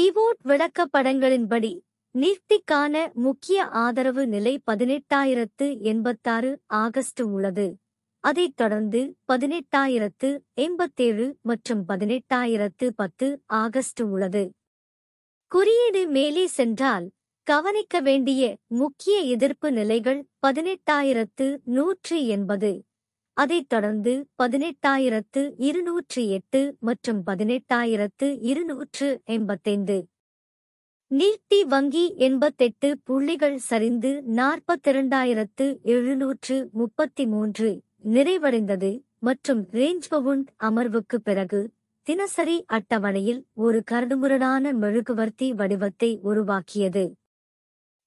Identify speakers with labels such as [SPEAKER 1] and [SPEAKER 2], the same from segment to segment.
[SPEAKER 1] pivot விளக்கப்படங்களின்படி நீர்த்திக்கான முக்கிய ஆதரவு நிலை பதினெட்டாயிரத்து எண்பத்தாறு ஆகஸ்ட் உள்ளது அதைத் தொடர்ந்து பதினெட்டாயிரத்து எண்பத்தேழு மற்றும் பதினெட்டாயிரத்து பத்து ஆகஸ்ட் உள்ளது குறியீடு மேலே சென்றால் கவனிக்க வேண்டிய முக்கிய எதிர்ப்பு நிலைகள் பதினெட்டாயிரத்து நூற்று எண்பது அதைத் தொடர்ந்து பதினெட்டாயிரத்து இருநூற்றி எட்டு மற்றும் பதினெட்டாயிரத்து இருநூற்று எண்பத்தைந்து நீட்டி வங்கி எண்பத்தெட்டு புள்ளிகள் சரிந்து நாற்பத்திரண்டாயிரத்து எழுநூற்று முப்பத்தி மூன்று நிறைவடைந்தது மற்றும் ரேஞ்ச் பவுண்ட் அமர்வுக்கு பிறகு தினசரி அட்டவணையில் ஒரு கரடுமுரடான மெழுகுவர்த்தி வடிவத்தை உருவாக்கியது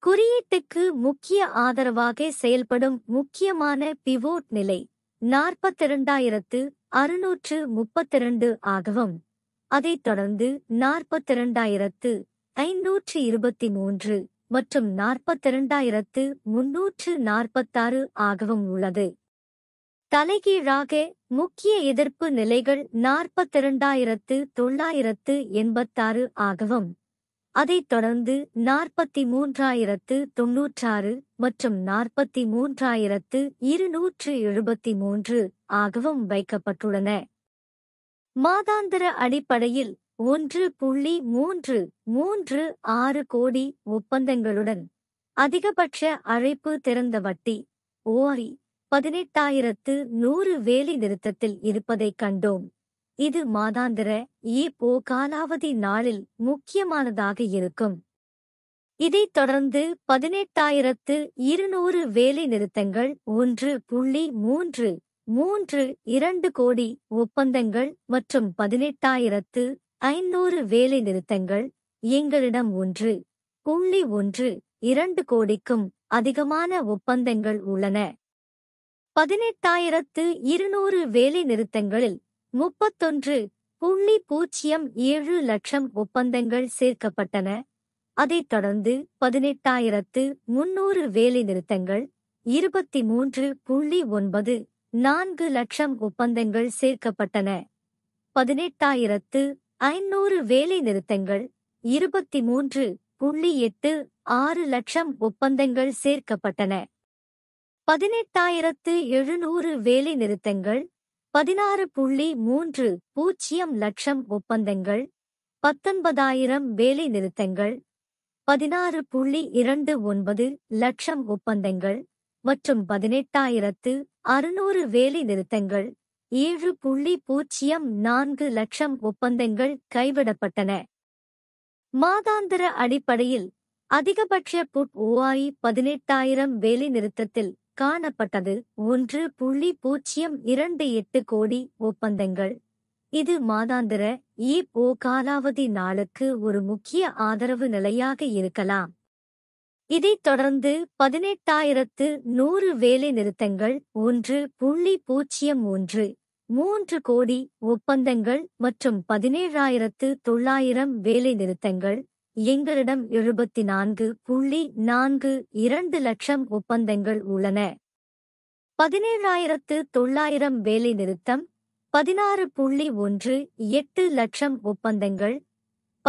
[SPEAKER 1] குறியீட்டுக்கு முக்கிய ஆதரவாக செயல்படும் முக்கியமான பிவோட் நிலை நாற்பத்திரண்டாயிரத்து அறுநூற்று முப்பத்திரண்டு ஆகவும் அதைத் தொடர்ந்து நாற்பத்திரண்டாயிரத்து ஐநூற்று இருபத்தி மூன்று மற்றும் நாற்பத்திரண்டாயிரத்து முன்னூற்று நாற்பத்தாறு ஆகவும் உள்ளது தலைகீழாக முக்கிய எதிர்ப்பு நிலைகள் நாற்பத்திரண்டாயிரத்து தொள்ளாயிரத்து எண்பத்தாறு ஆகவும் அதைத் தொடர்ந்து நாற்பத்தி மூன்றாயிரத்து தொன்னூற்றாறு மற்றும் நாற்பத்தி மூன்றாயிரத்து இருநூற்று எழுபத்தி மூன்று ஆகவும் வைக்கப்பட்டுள்ளன மாதாந்திர அடிப்படையில் ஒன்று புள்ளி மூன்று மூன்று ஆறு கோடி ஒப்பந்தங்களுடன் அதிகபட்ச அழைப்பு திறந்த வட்டி ஓரி பதினெட்டாயிரத்து நூறு வேலை நிறுத்தத்தில் இருப்பதைக் கண்டோம் இது மாதாந்திர போ காலாவதி நாளில் முக்கியமானதாக இருக்கும் இதைத் தொடர்ந்து பதினெட்டாயிரத்து இருநூறு வேலை நிறுத்தங்கள் ஒன்று புள்ளி மூன்று மூன்று இரண்டு கோடி ஒப்பந்தங்கள் மற்றும் பதினெட்டாயிரத்து ஐநூறு வேலை நிறுத்தங்கள் எங்களிடம் ஒன்று புள்ளி ஒன்று இரண்டு கோடிக்கும் அதிகமான ஒப்பந்தங்கள் உள்ளன பதினெட்டாயிரத்து இருநூறு வேலை நிறுத்தங்களில் முப்பத்தொன்று புள்ளி பூஜ்ஜியம் ஏழு லட்சம் ஒப்பந்தங்கள் சேர்க்கப்பட்டன அதைத் தொடர்ந்து பதினெட்டாயிரத்து முன்னூறு வேலைநிறுத்தங்கள் இருபத்தி மூன்று புள்ளி ஒன்பது நான்கு லட்சம் ஒப்பந்தங்கள் சேர்க்கப்பட்டன பதினெட்டாயிரத்து ஐநூறு வேலைநிறுத்தங்கள் இருபத்தி மூன்று புள்ளி எட்டு ஆறு லட்சம் ஒப்பந்தங்கள் சேர்க்கப்பட்டன பதினெட்டாயிரத்து எழுநூறு வேலைநிறுத்தங்கள் பதினாறு புள்ளி மூன்று பூஜ்ஜியம் லட்சம் ஒப்பந்தங்கள் பத்தொன்பதாயிரம் வேலை நிறுத்தங்கள் பதினாறு புள்ளி இரண்டு ஒன்பது லட்சம் ஒப்பந்தங்கள் மற்றும் பதினெட்டாயிரத்து அறுநூறு வேலை நிறுத்தங்கள் ஏழு புள்ளி பூஜ்ஜியம் நான்கு லட்சம் ஒப்பந்தங்கள் கைவிடப்பட்டன மாதாந்திர அடிப்படையில் அதிகபட்ச புட் ஓஆயி பதினெட்டாயிரம் வேலை நிறுத்தத்தில் காணப்பட்டது ஒன்று புள்ளி பூஜ்ஜியம் இரண்டு எட்டு கோடி ஒப்பந்தங்கள் இது மாதாந்திர இஓ காலாவதி நாளுக்கு ஒரு முக்கிய ஆதரவு நிலையாக இருக்கலாம் இதைத் தொடர்ந்து பதினெட்டாயிரத்து நூறு வேலை நிறுத்தங்கள் ஒன்று புள்ளி பூஜ்ஜியம் ஒன்று மூன்று கோடி ஒப்பந்தங்கள் மற்றும் பதினேழாயிரத்து தொள்ளாயிரம் வேலை நிறுத்தங்கள் எங்களிடம் எழுபத்தி நான்கு புள்ளி நான்கு இரண்டு லட்சம் ஒப்பந்தங்கள் உள்ளன பதினேழாயிரத்து தொள்ளாயிரம் வேலைநிறுத்தம் பதினாறு புள்ளி ஒன்று எட்டு லட்சம் ஒப்பந்தங்கள்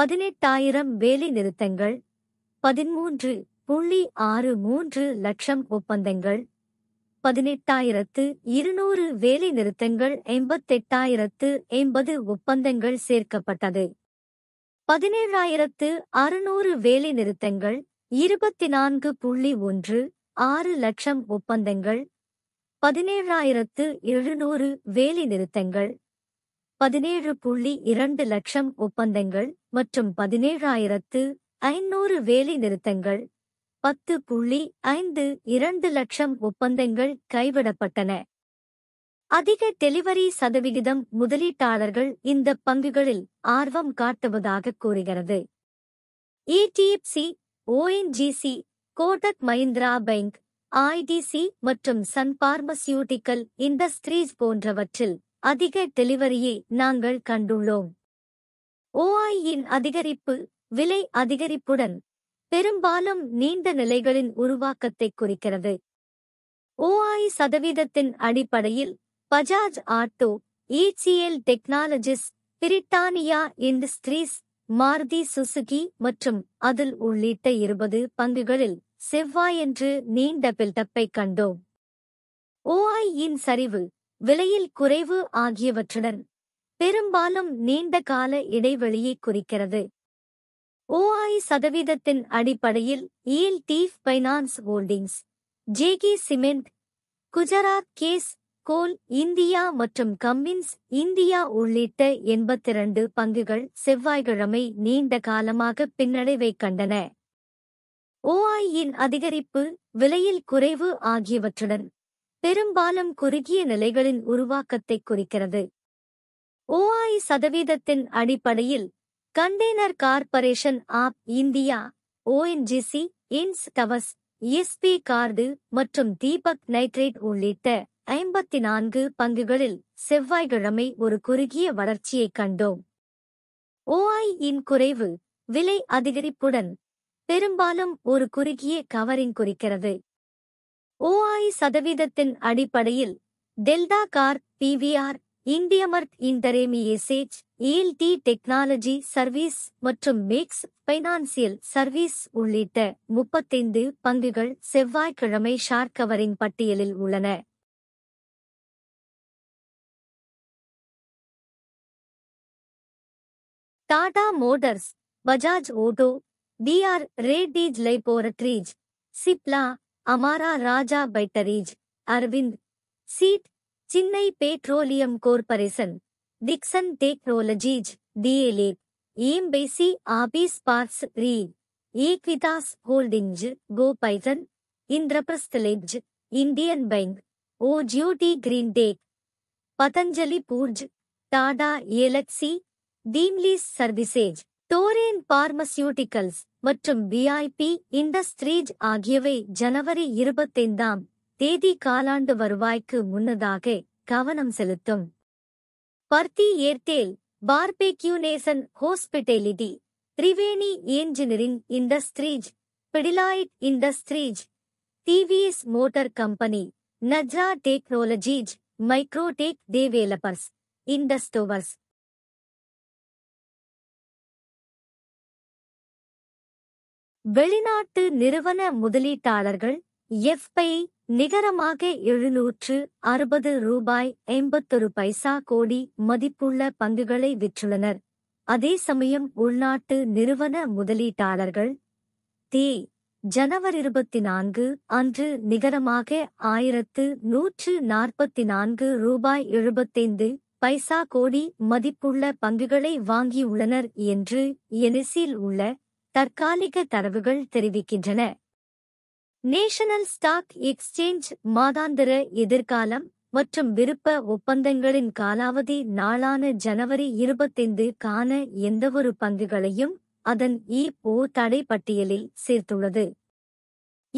[SPEAKER 1] பதினெட்டாயிரம் வேலை நிறுத்தங்கள் பதிமூன்று புள்ளி ஆறு மூன்று லட்சம் ஒப்பந்தங்கள் பதினெட்டாயிரத்து இருநூறு வேலை நிறுத்தங்கள் எண்பத்தெட்டாயிரத்து எண்பது ஒப்பந்தங்கள் சேர்க்கப்பட்டது பதினேழாயிரத்து அறுநூறு வேலை நிறுத்தங்கள் இருபத்தி நான்கு புள்ளி ஒன்று ஆறு லட்சம் ஒப்பந்தங்கள் பதினேழாயிரத்து எழுநூறு வேலை நிறுத்தங்கள் பதினேழு புள்ளி இரண்டு லட்சம் ஒப்பந்தங்கள் மற்றும் பதினேழாயிரத்து ஐநூறு வேலை நிறுத்தங்கள் பத்து புள்ளி ஐந்து இரண்டு லட்சம் ஒப்பந்தங்கள் கைவிடப்பட்டன அதிக டெலிவரி சதவிகிதம் முதலீட்டாளர்கள் இந்த பங்குகளில் ஆர்வம் காட்டுவதாக கூறுகிறது HDFC ONGC Kotak Mahindra bank ITC மற்றும் சன் பார்மசியூட்டிக்கல் இண்டஸ்ட்ரீஸ் போன்றவற்றில் அதிக டெலிவரியை நாங்கள் கண்டுள்ளோம் ஓஐயின் அதிகரிப்பு விலை அதிகரிப்புடன் பெரும்பாலும் நீண்ட நிலைகளின் உருவாக்கத்தை குறிக்கிறது ஓஐ சதவீதத்தின் அடிப்படையில் Bajaj auto HCL technologies Britannia industries Maruti Suzuki மற்றும் அதில் உள்ளிட்ட இருபது பங்குகளில் செவ்வாயன்று நீண்ட பில்டப்பை கண்டோம் ஓஐயின் சரிவு விலையில் குறைவு ஆகியவற்றுடன் பெரும்பாலும் நீண்ட கால இடைவெளியை குறிக்கிறது ஓஐ சதவீதத்தின் அடிப்படையில் L T finance holdings JK cement Gujarat gas coal India மற்றும் கம்மின்ஸ் இந்தியா உள்ளிட்ட எண்பத்திரண்டு பங்குகள் செவ்வாய்க்கிழமை நீண்ட காலமாக பின்னடைவை கண்டன ஓஐயின் அதிகரிப்பு விலையில் குறைவு ஆகியவற்றுடன் பெரும்பாலும் குறுகிய நிலைகளின் உருவாக்கத்தை குறிக்கிறது ஓஐ சதவீதத்தின் அடிப்படையில் container corporation of India ONGC இன்ஸ் கவஸ் எஸ்பி கார்டு மற்றும் தீபக் நைட்ரேட் உள்ளிட்ட ஐம்பத்தி நான்கு பங்குகளில் செவ்வாய்க்கிழமை ஒரு குறுகிய வளர்ச்சியைக் கண்டோம் இன் குறைவு விலை அதிகரிப்புடன் பெரும்பாலும் ஒரு குறுகிய கவரிங் குறிக்கிறது ஓஐ சதவீதத்தின் அடிப்படையில் Delta corp PVR IndiaMART Intermesh T technology service மற்றும் மேக்ஸ் பைனான்சியல் சர்வீஸ் உள்ளிட்ட முப்பத்தைந்து பங்குகள் செவ்வாய்க்கிழமை ஷார்க் கவரிங் பட்டியலில் உள்ளன Tata motors Bajaj auto DR Reddy's laboratories Cipla Amara Raja batteries Arvind CEAT Chennai petroleum corporation Dixon technologies DLF Embassy आबीस पार्ट्स री एकवितास होल्डिंग्ज गो इंद्रप्रस्थ लेब्ज इंडियन बैंक ओ green tech Patanjali foods Tata TeamLease services Torrent pharmaceuticals மற்றும் பிஐபி இண்டஸ்ட்ரீஜ் ஆகியவை ஜனவரி இருபத்தைந்தாம் தேதி காலாண்டு வருவாய்க்கு முன்னதாக கவனம் செலுத்தும் Bharti Airtel barbeque nation hospitality Triveni engineering industries Pidilite industries TVS motor company Nazara technologies macrotech developers Indus towers வெளிநாட்டு நிறுவன முதலீட்டாளர்கள் எஃப்ஐ நிகரமாக எழுநூற்று அறுபது ரூபாய் எண்பத்தொரு பைசா கோடி மதிப்புள்ள பங்குகளை விற்றுள்ளனர் அதே சமயம் உள்நாட்டு நிறுவன முதலீட்டாளர்கள் தி ஜனவரி இருபத்தி நான்கு அன்று நிகரமாக ஆயிரத்து நூற்று நாற்பத்தி நான்கு ரூபாய் எழுபத்தைந்து பைசா கோடி மதிப்புள்ள பங்குகளை வாங்கியுள்ளனர் என்று எனிசில் உள்ள தற்காலிக தரவுகள் தெரிவிக்கின்றன நேஷனல் ஸ்டாக் எக்ஸ்சேஞ்ச் மாதாந்திர எதிர்காலம் மற்றும் விருப்ப ஒப்பந்தங்களின் காலாவதி நாளான ஜனவரி இருபத்தைந்து காண எந்தவொரு பங்குகளையும் அதன் இ தடை பட்டியலில் சேர்த்துள்ளது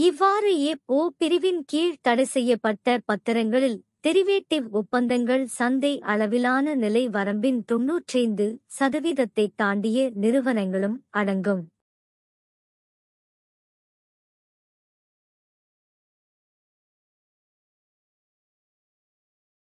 [SPEAKER 1] இவ்வாறு இ போ பிரிவின் கீழ் தடை செய்யப்பட்ட பத்திரங்களில் டெரிவேட்டிவ் ஒப்பந்தங்கள் சந்தை அளவிலான நிலை வரம்பின் தொன்னூற்றைந்து சதவீதத்தை தாண்டிய நிறுவனங்களும் அடங்கும்